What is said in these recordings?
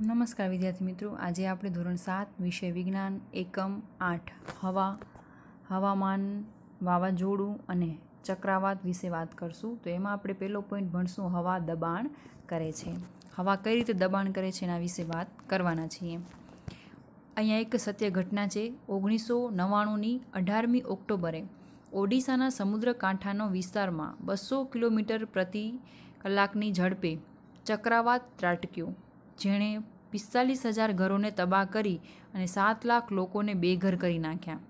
નમસ્કાર વિદ્યાર્થી મિત્રો આજે આપણે ધોરણ સાત વિષય વિજ્ઞાન એકમ આઠ હવા હવામાન વાવાઝોડું અને ચક્રાવાત વિશે વાત કરશું તો એમાં આપણે પહેલો પોઈન્ટ ભણશું હવા દબાણ કરે છે હવા કઈ રીતે દબાણ કરે છે એના વિશે વાત કરવાના છીએ અહીંયા એક સત્ય ઘટના છે ઓગણીસો નવ્વાણુંની અઢારમી ઓક્ટોબરે ઓડિશાના સમુદ્ર કાંઠાનો વિસ્તારમાં બસો કિલોમીટર પ્રતિ કલાકની ઝડપે ચક્રાવાત ત્રાટક્યું જેણે પિસ્તાલીસ હજાર ઘરોને તબાહ કરી અને સાત લાખ લોકોને બેઘર કરી નાખ્યા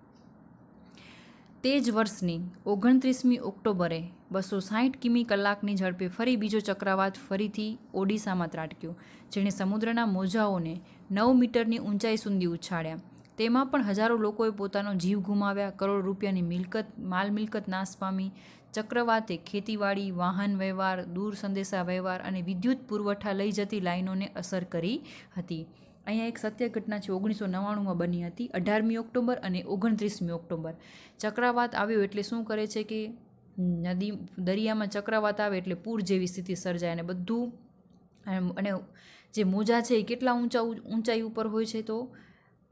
તે જ વર્ષની ઓગણત્રીસમી ઓક્ટોબરે બસો સાહીઠ કિમી કલાકની ઝડપે ફરી બીજો ચક્રવાત ફરીથી ઓડિશામાં ત્રાટક્યો જેણે સમુદ્રના મોજાઓને નવ મીટરની ઊંચાઈ સુધી ઉછાળ્યા તેમાં પણ હજારો લોકોએ પોતાનો જીવ ગુમાવ્યા કરોડ રૂપિયાની મિલકત માલ મિલકત નાશ પામી ચક્રવાતે ખેતીવાડી વાહન વ્યવહાર દૂર સંદેશા વ્યવહાર અને વિદ્યુત પુરવઠા લઈ જતી લાઇનોને અસર કરી હતી અહીંયા એક સત્ય ઘટના છે ઓગણીસો નવ્વાણુંમાં બની હતી અઢારમી ઓક્ટોબર અને ઓગણત્રીસમી ઓક્ટોબર ચક્રવાત આવ્યો એટલે શું કરે છે કે નદી દરિયામાં ચક્રવાત આવે એટલે પૂર જેવી સ્થિતિ સર્જાય અને બધું અને જે મોજા છે એ કેટલા ઊંચા ઊંચાઈ ઉપર હોય છે તો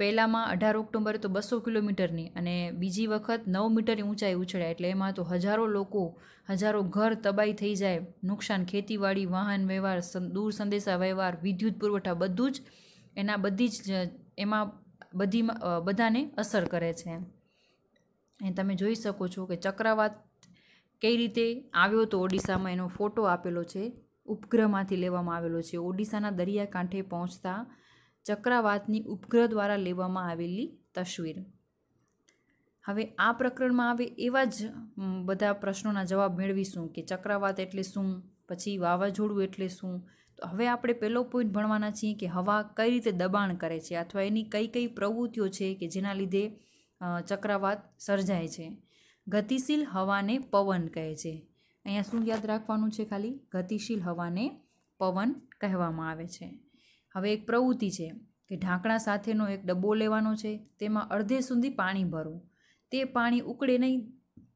પહેલાંમાં અઢાર ઓક્ટોબરે તો બસો કિલોમીટરની અને બીજી વખત નવ મીટરની ઊંચાઈ ઉછળ્યા એટલે એમાં તો હજારો લોકો હજારો ઘર તબાહી થઈ જાય નુકસાન ખેતીવાડી વાહન વ્યવહાર દૂર સંદેશા વ્યવહાર વિદ્યુત પુરવઠા બધું જ એના બધી જ એમાં બધી બધાને અસર કરે છે એ તમે જોઈ શકો છો કે ચક્રવાત કઈ રીતે આવ્યો તો ઓડિશામાં એનો ફોટો આપેલો છે ઉપગ્રહમાંથી લેવામાં આવેલો છે ઓડિશાના દરિયાકાંઠે પહોંચતા ચક્રાવાતની ઉપગ્રહ દ્વારા લેવામાં આવેલી તસવીર હવે આ પ્રકરણમાં આવે એવા જ બધા પ્રશ્નોના જવાબ મેળવીશું કે ચક્રાવાત એટલે શું પછી વાવાઝોડું એટલે શું તો હવે આપણે પહેલો પોઈન્ટ ભણવાના છીએ કે હવા કઈ રીતે દબાણ કરે છે અથવા એની કઈ કઈ પ્રવૃત્તિઓ છે કે જેના લીધે ચક્રાવાત સર્જાય છે ગતિશીલ હવાને પવન કહે છે અહીંયા શું યાદ રાખવાનું છે ખાલી ગતિશીલ હવાને પવન કહેવામાં આવે છે હવે એક પ્રવૃત્તિ છે કે ઢાંકણા સાથેનો એક ડબ્બો લેવાનો છે તેમાં અડધે સુધી પાણી ભરવું તે પાણી ઉકળે નહીં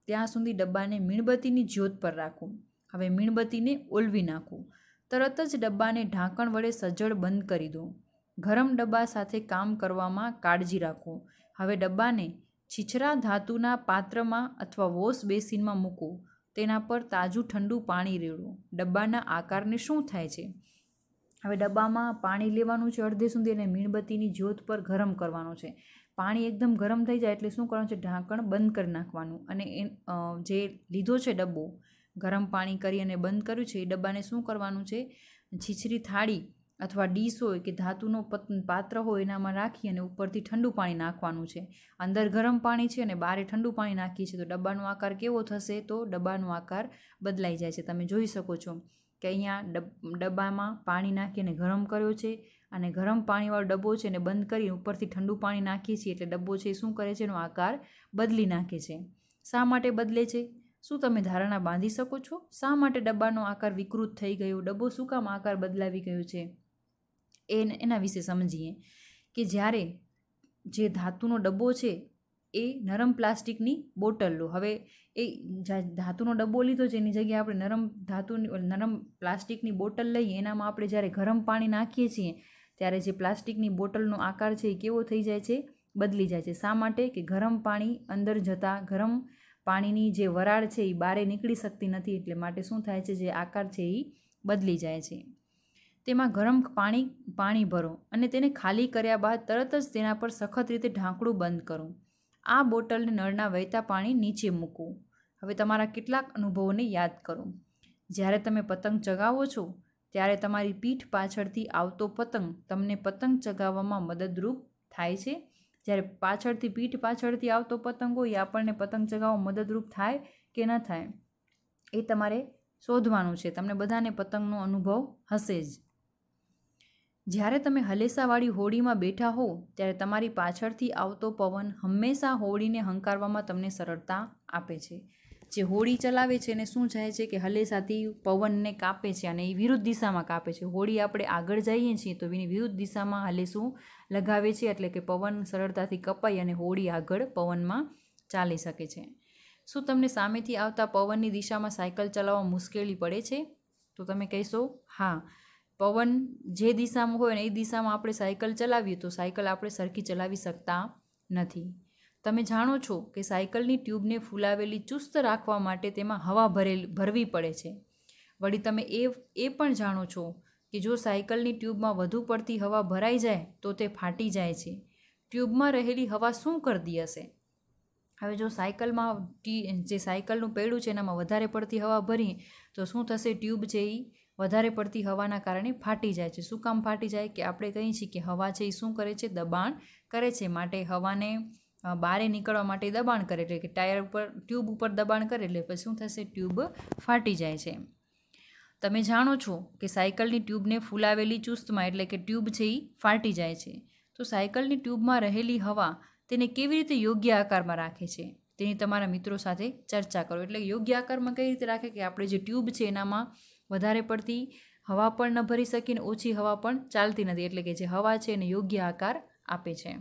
ત્યાં સુધી ડબ્બાને મીણબત્તીની જ્યોત પર રાખવું હવે મીણબત્તીને ઓલવી નાખવું તરત જ ડબ્બાને ઢાંકણ વડે સજ્જડ બંધ કરી દો ગરમ ડબ્બા સાથે કામ કરવામાં કાળજી રાખો હવે ડબ્બાને છીછરા ધાતુના પાત્રમાં અથવા વોશ બેસિનમાં મૂકો તેના પર તાજું ઠંડુ પાણી રેડો ડબ્બાના આકારને શું થાય છે હવે ડબ્બામાં પાણી લેવાનું છે અડધે સુધી અને મીણબત્તીની જ્યોત પર ગરમ કરવાનું છે પાણી એકદમ ગરમ થઈ જાય એટલે શું કરવાનું છે ઢાંકણ બંધ કરી નાખવાનું અને એ જે લીધો છે ડબ્બો ગરમ પાણી કરી અને બંધ કર્યું છે એ ડબ્બાને શું કરવાનું છે છીછરી થાળી અથવા ડીશ હોય કે ધાતુનો પાત્ર હોય એનામાં રાખી અને ઉપરથી ઠંડુ પાણી નાખવાનું છે અંદર ગરમ પાણી છે અને બહારે ઠંડુ પાણી નાખીએ છીએ તો ડબ્બાનો આકાર કેવો થશે તો ડબ્બાનો આકાર બદલાઈ જાય છે તમે જોઈ શકો છો કે અહીંયા ડબ ડબ્બામાં પાણી નાખીને ગરમ કર્યો છે અને ગરમ પાણીવાળો ડબ્બો છે એને બંધ કરી ઉપરથી ઠંડુ પાણી નાખીએ છીએ એટલે ડબ્બો છે એ શું કરે છે એનો આકાર બદલી નાખે છે શા માટે બદલે છે શું તમે ધારણા બાંધી શકો છો શા માટે ડબ્બાનો આકાર વિકૃત થઈ ગયો ડબ્બો શું કામ આકાર બદલાવી ગયો છે એ એના વિશે સમજીએ કે જ્યારે જે ધાતુનો ડબ્બો છે એ નરમ પ્લાસ્ટિકની બોટલ લો હવે એ ધાતુનો ડબ્બો લીધો છે એની જગ્યાએ આપણે નરમ ધાતુની નરમ પ્લાસ્ટિકની બોટલ લઈએ એનામાં આપણે જ્યારે ગરમ પાણી નાખીએ છીએ ત્યારે જે પ્લાસ્ટિકની બોટલનો આકાર છે એ કેવો થઈ જાય છે બદલી જાય છે શા માટે કે ગરમ પાણી અંદર જતાં ગરમ પાણીની જે વરાળ છે એ બહારે નીકળી શકતી નથી એટલે માટે શું થાય છે જે આકાર છે એ બદલી જાય છે તેમાં ગરમ પાણી પાણી ભરો અને તેને ખાલી કર્યા બાદ તરત જ તેના પર સખત રીતે ઢાંકણું બંધ કરો આ બોટલને નળના વહેતા પાણી નીચે મૂકવું હવે તમારા કેટલાક અનુભવોને યાદ કરો જ્યારે તમે પતંગ ચગાવો છો ત્યારે તમારી પીઠ પાછળથી આવતો પતંગ તમને પતંગ ચગાવવામાં મદદરૂપ થાય છે જ્યારે પાછળથી પીઠ પાછળથી આવતો પતંગ હોય આપણને પતંગ ચગાવવા મદદરૂપ થાય કે ન થાય એ તમારે શોધવાનું છે તમને બધાને પતંગનો અનુભવ હશે જ જ્યારે તમે હલેસાવાળી હોડીમાં બેઠા હો ત્યારે તમારી પાછળથી આવતો પવન હંમેશા હોડીને હંકારવામાં તમને સરળતા આપે છે જે હોડી ચલાવે છે એને શું જાય છે કે હલેસાથી પવનને કાપે છે અને એ વિરુદ્ધ દિશામાં કાપે છે હોડી આપણે આગળ જઈએ છીએ તો એની વિરુદ્ધ દિશામાં હલેસું લગાવે છે એટલે કે પવન સરળતાથી કપાઈ અને હોડી આગળ પવનમાં ચાલી શકે છે શું તમને સામેથી આવતા પવનની દિશામાં સાયકલ ચલાવવા મુશ્કેલી પડે છે તો તમે કહેશો હા પવન જે દિશામાં હોય ને એ દિશામાં આપણે સાયકલ ચલાવીએ તો સાયકલ આપણે સરખી ચલાવી શકતા નથી તમે જાણો છો કે સાયકલની ટ્યુબને ફૂલાવેલી ચુસ્ત રાખવા માટે તેમાં હવા ભરેલી ભરવી પડે છે વળી તમે એ એ પણ જાણો છો કે જો સાયકલની ટ્યુબમાં વધુ પડતી હવા ભરાઈ જાય તો તે ફાટી જાય છે ટ્યુબમાં રહેલી હવા શું કરતી હશે હવે જો સાયકલમાં જે સાયકલનું પેડું છે એનામાં વધારે પડતી હવા ભરીએ તો શું થશે ટ્યુબ છે એ વધારે પડતી હવાના કારણે ફાટી જાય છે શું કામ ફાટી જાય કે આપણે કહીએ છીએ કે હવા છે એ શું કરે છે દબાણ કરે છે માટે હવાને બારે નીકળવા માટે દબાણ કરે એટલે કે ટાયર ઉપર ટ્યુબ ઉપર દબાણ કરે એટલે પછી શું થશે ટ્યુબ ફાટી જાય છે તમે જાણો છો કે સાયકલની ટ્યુબને ફૂલાવેલી ચુસ્તમાં એટલે કે ટ્યુબ છે એ ફાટી જાય છે તો સાયકલની ટ્યુબમાં રહેલી હવા તેને કેવી રીતે યોગ્ય આકારમાં રાખે છે તેની તમારા મિત્રો સાથે ચર્ચા કરો એટલે યોગ્ય આકારમાં કઈ રીતે રાખે કે આપણે જે ટ્યુબ છે એનામાં વધારે પડતી હવા પણ ન ભરી શકીને ઓછી હવા પણ ચાલતી નથી એટલે કે જે હવા છે એને યોગ્ય આકાર આપે છે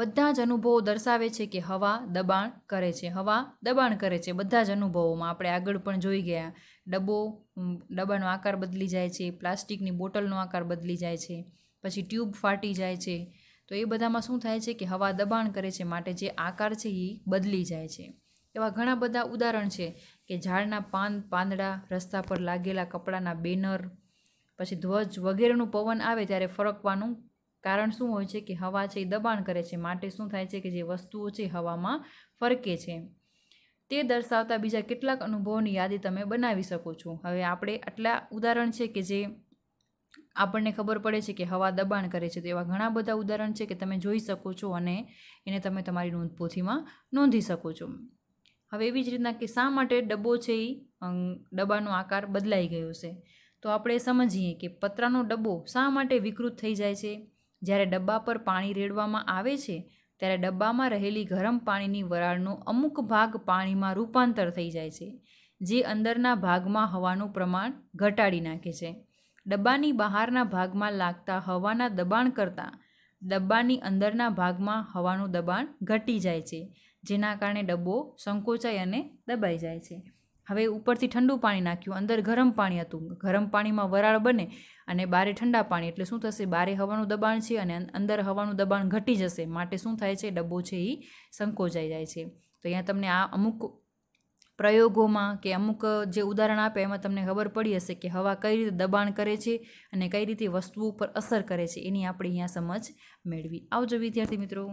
બધા જ અનુભવો દર્શાવે છે કે હવા દબાણ કરે છે હવા દબાણ કરે છે બધા જ અનુભવોમાં આપણે આગળ પણ જોઈ ગયા ડબ્બો ડબ્બાનો આકાર બદલી જાય છે પ્લાસ્ટિકની બોટલનો આકાર બદલી જાય છે પછી ટ્યુબ ફાટી જાય છે તો એ બધામાં શું થાય છે કે હવા દબાણ કરે છે માટે જે આકાર છે એ બદલી જાય છે એવા ઘણા બધા ઉદાહરણ છે કે ઝાડના પાન પાંદડા રસ્તા પર લાગેલા કપડાના બેનર પછી ધ્વજ વગેરેનું પવન આવે ત્યારે ફરકવાનું કારણ શું હોય છે કે હવા છે એ દબાણ કરે છે માટે શું થાય છે કે જે વસ્તુઓ છે હવામાં ફરકે છે તે દર્શાવતા બીજા કેટલાક અનુભવોની યાદી તમે બનાવી શકો છો હવે આપણે આટલા ઉદાહરણ છે કે જે આપણને ખબર પડે છે કે હવા દબાણ કરે છે તો એવા ઘણા બધા ઉદાહરણ છે કે તમે જોઈ શકો છો અને એને તમે તમારી નોંધપોથીમાં નોંધી શકો છો હવે એવી જ રીતના કે શા માટે ડબ્બો છે એ ડબ્બાનો આકાર બદલાઈ ગયો છે તો આપણે સમજીએ કે પતરાનો ડબ્બો શા માટે વિકૃત થઈ જાય છે જ્યારે ડબ્બા પર પાણી રેડવામાં આવે છે ત્યારે ડબ્બામાં રહેલી ગરમ પાણીની વરાળનો અમુક ભાગ પાણીમાં રૂપાંતર થઈ જાય છે જે અંદરના ભાગમાં હવાનું પ્રમાણ ઘટાડી નાખે છે ડબ્બાની બહારના ભાગમાં લાગતા હવાના દબાણ કરતાં ડબ્બાની અંદરના ભાગમાં હવાનું દબાણ ઘટી જાય છે જેના કારણે ડબ્બો સંકોચાય અને દબાઈ જાય છે હવે ઉપરથી ઠંડુ પાણી નાખ્યું અંદર ગરમ પાણી હતું ગરમ પાણીમાં વરાળ બને અને બારે ઠંડા પાણી એટલે શું થશે બારે હવાનું દબાણ છે અને અંદર હવાનું દબાણ ઘટી જશે માટે શું થાય છે ડબ્બો છે એ સંકોચાઈ જાય છે તો અહીંયા તમને આ અમુક પ્રયોગોમાં કે અમુક જે ઉદાહરણ આપે એમાં તમને ખબર પડી હશે કે હવા કઈ રીતે દબાણ કરે છે અને કઈ રીતે વસ્તુઓ ઉપર અસર કરે છે એની આપણે અહીંયા સમજ મેળવી આવજો વિદ્યાર્થી મિત્રો